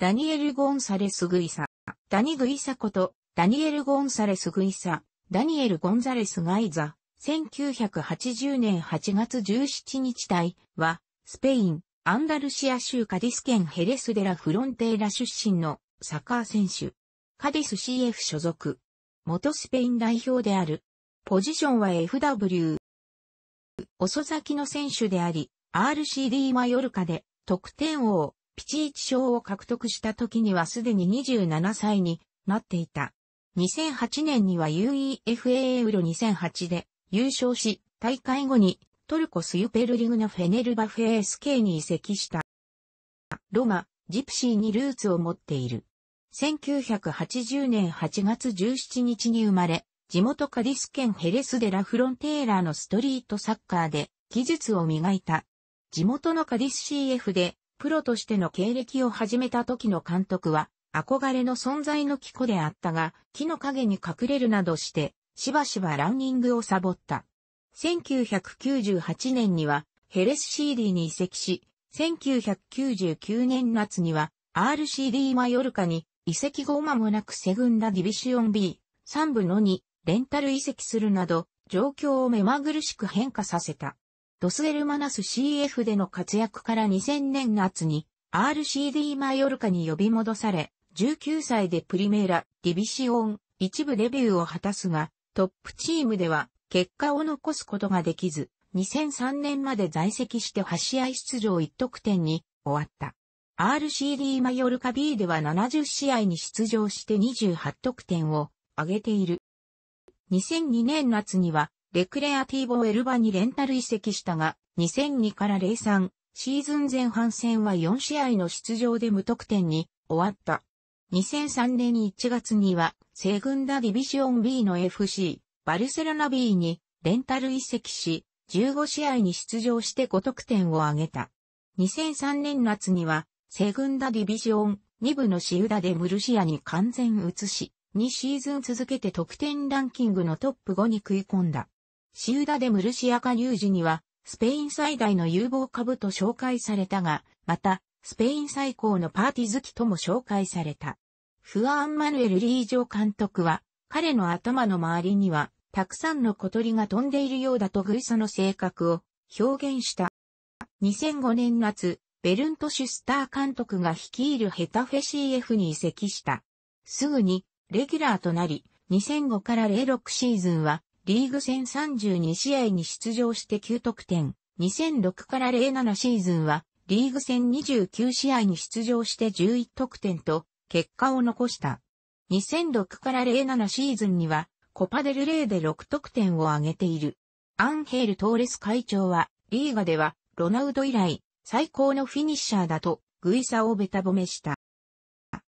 ダニエル・ゴンサレス・グイサ。ダニ・グイサこと、ダニエル・ゴンサレス・グイサ、ダニエル・ゴンザレス・ガイザ、1980年8月17日隊は、スペイン、アンダルシア州カディス県ヘレスデラ・フロンテーラ出身のサッカー選手。カディス CF 所属。元スペイン代表である。ポジションは FW。遅咲きの選手であり、RCD マヨルカで得点王、ピチーチ賞を獲得した時にはすでに27歳になっていた。2008年には UEFA ウロ2008で優勝し、大会後にトルコスユペルリグのフェネルバフェス k に移籍した。ロマ、ジプシーにルーツを持っている。1980年8月17日に生まれ、地元カディス県ヘレスデラフロンテーラのストリートサッカーで技術を磨いた。地元のカディス CF でプロとしての経歴を始めた時の監督は、憧れの存在の木子であったが、木の陰に隠れるなどして、しばしばランニングをサボった。1998年には、ヘレス CD に移籍し、1999年夏には、RCD マヨルカに移籍後間もなくセグンダディビシオン B、3部の2、レンタル移籍するなど、状況を目まぐるしく変化させた。ドスエルマナス CF での活躍から2000年夏に RCD マヨルカに呼び戻され、19歳でプリメーラ、ディビシオン、一部デビューを果たすが、トップチームでは結果を残すことができず、2003年まで在籍して8試合出場1得点に終わった。RCD マヨルカ B では70試合に出場して28得点を挙げている。2002年夏にはレクレアティーボエルバにレンタル移籍したが、2002から03、シーズン前半戦は4試合の出場で無得点に終わった。2003年1月には、セグンダディビジオン B の FC、バルセロナ B にレンタル移籍し、15試合に出場して5得点を挙げた。2003年夏には、セグンダディビジョン2部のシウダでムルシアに完全移し、2シーズン続けて得点ランキングのトップ5に食い込んだ。シウダでムルシア下入時には、スペイン最大の有望株と紹介されたが、また、スペイン最高のパーティ好きとも紹介された。フアン・マヌエル・リージョ監督は、彼の頭の周りには、たくさんの小鳥が飛んでいるようだとグイサの性格を表現した。2005年夏、ベルント・シュスター監督が率いるヘタフェ CF に移籍した。すぐに、レギュラーとなり、2005から06シーズンは、リーグ戦32試合に出場して9得点。2006から07シーズンは、リーグ戦29試合に出場して11得点と、結果を残した。2006から07シーズンには、コパデルレーで6得点を挙げている。アンヘール・トーレス会長は、リーガでは、ロナウド以来、最高のフィニッシャーだと、グイサをベタ褒めした。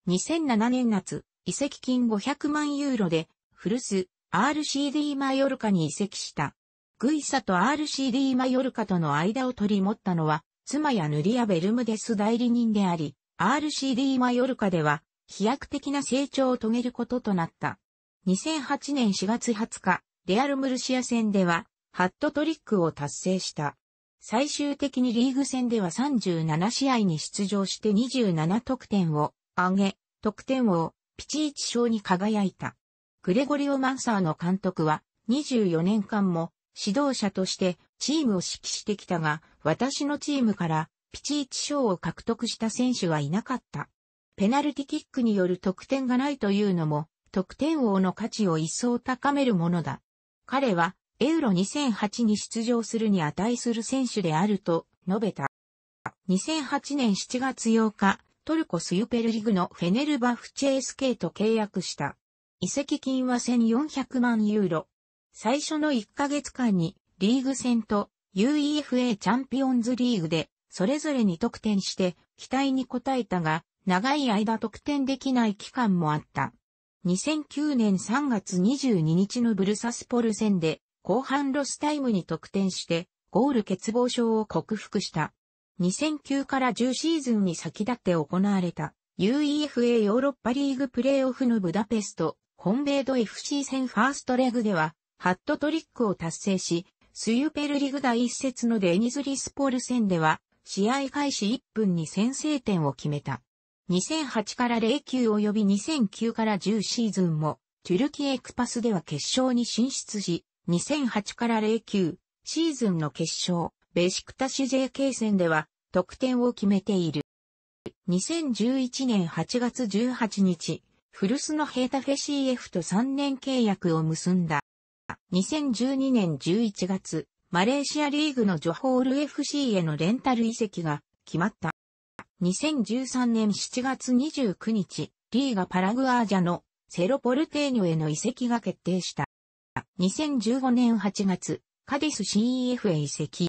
2007年夏、移籍金500万ユーロで、古巣、RCD マヨルカに移籍した。グイサと RCD マヨルカとの間を取り持ったのは、妻やヌリア・ベルムデス代理人であり、RCD マヨルカでは飛躍的な成長を遂げることとなった。2008年4月20日、レアル・ムルシア戦では、ハットトリックを達成した。最終的にリーグ戦では37試合に出場して27得点を上げ、得点王、ピチイチ賞に輝いた。グレゴリオ・マンサーの監督は24年間も指導者としてチームを指揮してきたが、私のチームからピチーチ賞を獲得した選手はいなかった。ペナルティキックによる得点がないというのも、得点王の価値を一層高めるものだ。彼は、エウロ2008に出場するに値する選手であると述べた。2008年7月8日、トルコスユペルリグのフェネルバフチェースケーと契約した。移籍金は1400万ユーロ。最初の1ヶ月間にリーグ戦と UEFA チャンピオンズリーグでそれぞれに得点して期待に応えたが長い間得点できない期間もあった。2009年3月22日のブルサスポル戦で後半ロスタイムに得点してゴール欠乏症を克服した。2009から10シーズンに先立って行われた UEFA ヨーロッパリーグプレーオフのブダペスト本米ド FC 戦ファーストレグでは、ハットトリックを達成し、スユペルリグ第一節のデニズリスポール戦では、試合開始1分に先制点を決めた。2008から09及び2009から10シーズンも、トゥルキエクパスでは決勝に進出し、2008から09シーズンの決勝、ベシクタシ JK 戦では得点を決めている。2011年8月18日、古巣のヘータフェ CF と3年契約を結んだ。2012年11月、マレーシアリーグのジョホール FC へのレンタル移籍が決まった。2013年7月29日、リーガパラグアージャのセロポルテーニョへの移籍が決定した。2015年8月、カディス CEF へ移籍。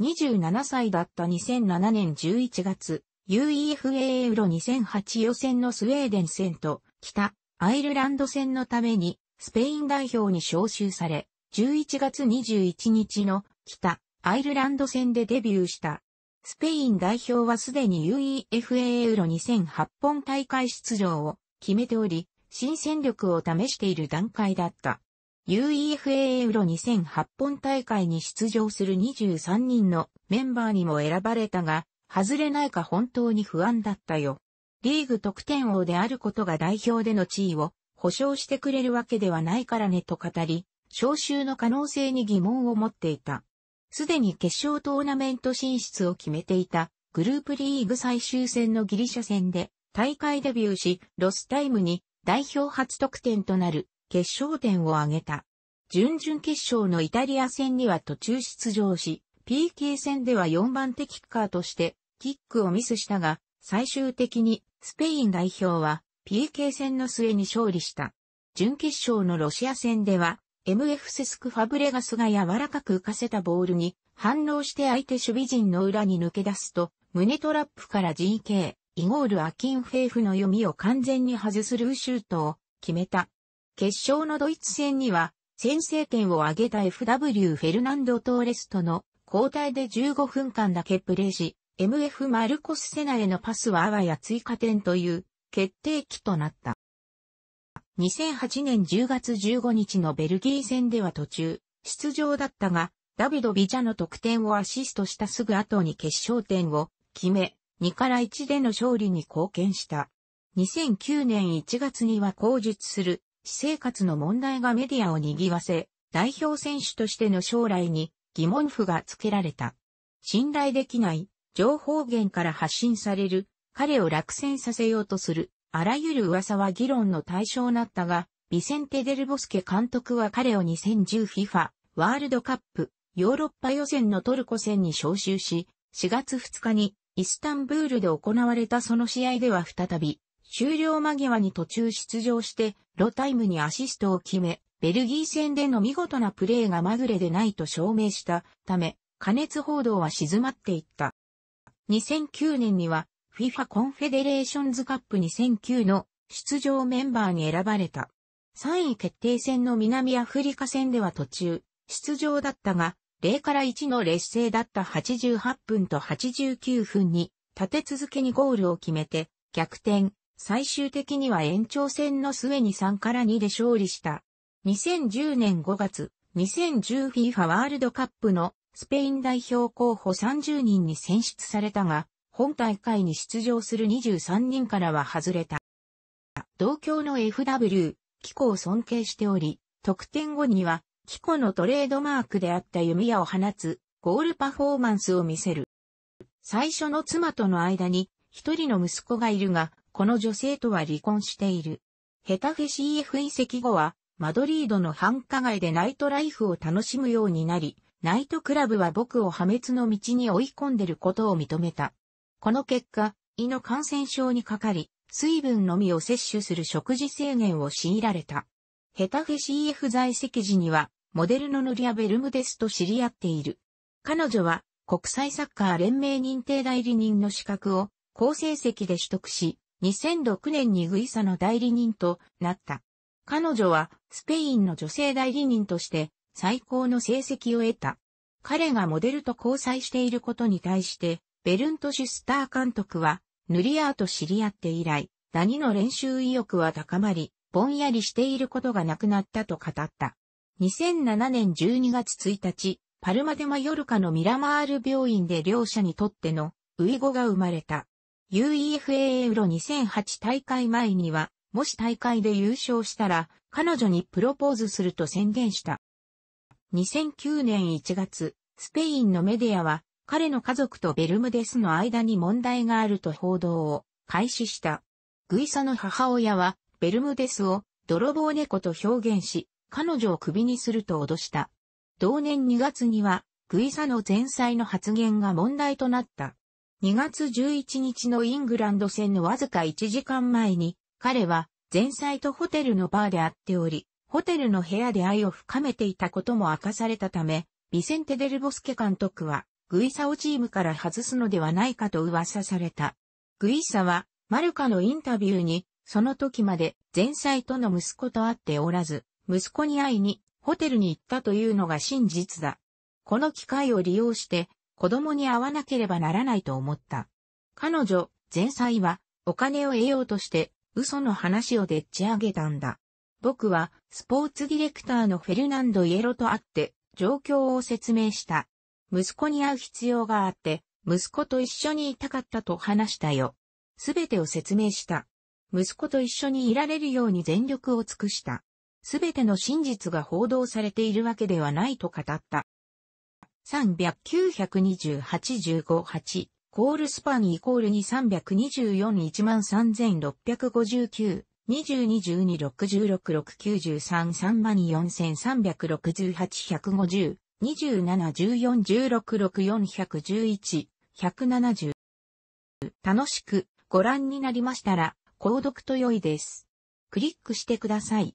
27歳だった2007年11月、UEFA ウロ2008予選のスウェーデン戦と北アイルランド戦のためにスペイン代表に招集され、11月21日の北アイルランド戦でデビューした。スペイン代表はすでに UEFA ユーロ2008本大会出場を決めており、新戦力を試している段階だった。UEFA ユーロ2008本大会に出場する23人のメンバーにも選ばれたが、外れないか本当に不安だったよ。リーグ得点王であることが代表での地位を保証してくれるわけではないからねと語り、招集の可能性に疑問を持っていた。すでに決勝トーナメント進出を決めていたグループリーグ最終戦のギリシャ戦で大会デビューし、ロスタイムに代表初得点となる決勝点を挙げた。準々決勝のイタリア戦には途中出場し、PK 戦では4番手キッカーとしてキックをミスしたが、最終的にスペイン代表は PK 戦の末に勝利した。準決勝のロシア戦では、MF セスクファブレガスが柔らかく浮かせたボールに反応して相手守備陣の裏に抜け出すと、胸トラップから GK、イゴールアキンフェイフの読みを完全に外すルーシュートを決めた。決勝のドイツ戦には、先制点を挙げた FW フェルナンド・トーレストの交代で15分間だけプレーし、MF マルコス・セナへのパスはあわや追加点という決定機となった。2008年10月15日のベルギー戦では途中、出場だったが、ダビド・ビジャの得点をアシストしたすぐ後に決勝点を決め、2から1での勝利に貢献した。2009年1月には口述する、私生活の問題がメディアを賑わせ、代表選手としての将来に疑問符がつけられた。信頼できない情報源から発信される、彼を落選させようとする、あらゆる噂は議論の対象になったが、ビセンテ・デルボスケ監督は彼を 2010FIFA ワールドカップヨーロッパ予選のトルコ戦に招集し、4月2日にイスタンブールで行われたその試合では再び終了間際に途中出場してロタイムにアシストを決め、ベルギー戦での見事なプレーがまぐれでないと証明したため、加熱報道は静まっていった。2009年には FIFA コンフェデレーションズカップ2009の出場メンバーに選ばれた。3位決定戦の南アフリカ戦では途中、出場だったが、0から1の劣勢だった88分と89分に、立て続けにゴールを決めて、逆転、最終的には延長戦の末に3から2で勝利した。2010年5月、2010FIFA ワールドカップのスペイン代表候補30人に選出されたが、本大会に出場する23人からは外れた。同郷の FW、キコを尊敬しており、得点後には、キコのトレードマークであった弓矢を放つ、ゴールパフォーマンスを見せる。最初の妻との間に、一人の息子がいるが、この女性とは離婚している。ヘタフェ CF 移籍後は、マドリードの繁華街でナイトライフを楽しむようになり、ナイトクラブは僕を破滅の道に追い込んでることを認めた。この結果、胃の感染症にかかり、水分のみを摂取する食事制限を強いられた。ヘタフェ CF 在籍時には、モデルのヌリア・ベルムデスと知り合っている。彼女は、国際サッカー連盟認定代理人の資格を、高成績で取得し、2006年にグイサの代理人となった。彼女は、スペインの女性代理人として、最高の成績を得た。彼がモデルと交際していることに対して、ベルント・シュスター監督は、ヌリアーと知り合って以来、ダニの練習意欲は高まり、ぼんやりしていることがなくなったと語った。2007年12月1日、パルマデマヨルカのミラマール病院で両者にとっての、ウイゴが生まれた。UEFA ユーロ2008大会前には、もし大会で優勝したら、彼女にプロポーズすると宣言した。2009年1月、スペインのメディアは、彼の家族とベルムデスの間に問題があると報道を開始した。グイサの母親は、ベルムデスを泥棒猫と表現し、彼女を首にすると脅した。同年2月には、グイサの前妻の発言が問題となった。2月11日のイングランド戦のわずか1時間前に、彼は前妻とホテルのバーで会っており、ホテルの部屋で愛を深めていたことも明かされたため、ビセンテ・デルボスケ監督は、グイサをチームから外すのではないかと噂された。グイサは、マルカのインタビューに、その時まで前妻との息子と会っておらず、息子に会いにホテルに行ったというのが真実だ。この機会を利用して子供に会わなければならないと思った。彼女、前妻はお金を得ようとして嘘の話をでっち上げたんだ。僕はスポーツディレクターのフェルナンド・イエロと会って状況を説明した。息子に会う必要があって、息子と一緒にいたかったと話したよ。すべてを説明した。息子と一緒にいられるように全力を尽くした。すべての真実が報道されているわけではないと語った。300-928-15-8コールスパンイコールに324-13659 2 2 2 6 6 6 9 3 3 4 3 5 6 1 5 0 2 7 1 4 1 6 6 4 1 1 1 7楽しくご覧になりましたら、購読と良いです。クリックしてください。